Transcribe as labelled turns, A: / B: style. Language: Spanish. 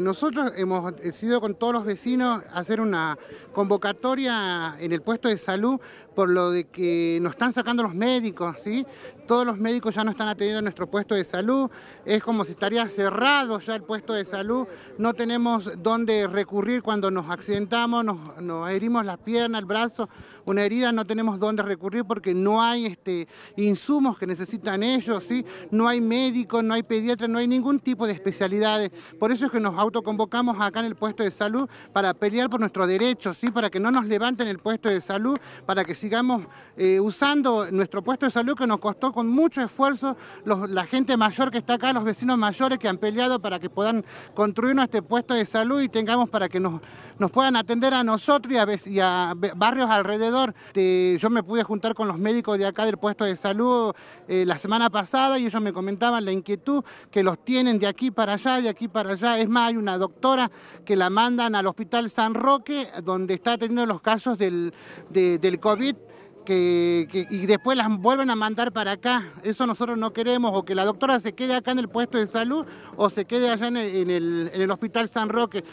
A: Nosotros hemos decidido con todos los vecinos hacer una convocatoria en el puesto de salud por lo de que nos están sacando los médicos, ¿sí? Todos los médicos ya no están atendiendo nuestro puesto de salud, es como si estaría cerrado ya el puesto de salud, no tenemos dónde recurrir cuando nos accidentamos, nos, herimos la pierna, el brazo, una herida, no tenemos dónde recurrir porque no hay este, insumos que necesitan ellos, ¿sí? No hay médicos, no hay pediatras, no hay ningún tipo de especialidades, por eso es que nos convocamos acá en el puesto de salud para pelear por nuestros derechos, ¿sí? para que no nos levanten el puesto de salud, para que sigamos eh, usando nuestro puesto de salud que nos costó con mucho esfuerzo la gente mayor que está acá, los vecinos mayores que han peleado para que puedan construirnos este puesto de salud y tengamos para que nos, nos puedan atender a nosotros y a, barrios alrededor. Este, yo me pude juntar con los médicos de acá del puesto de salud eh, la semana pasada y ellos me comentaban la inquietud que los tienen de aquí para allá, de aquí para allá. Es más, una doctora que la mandan al Hospital San Roque, donde está teniendo los casos del, COVID. Que, y después las vuelven a mandar para acá. Eso nosotros no queremos, o que la doctora se quede acá en el puesto de salud o se quede allá en el Hospital San Roque.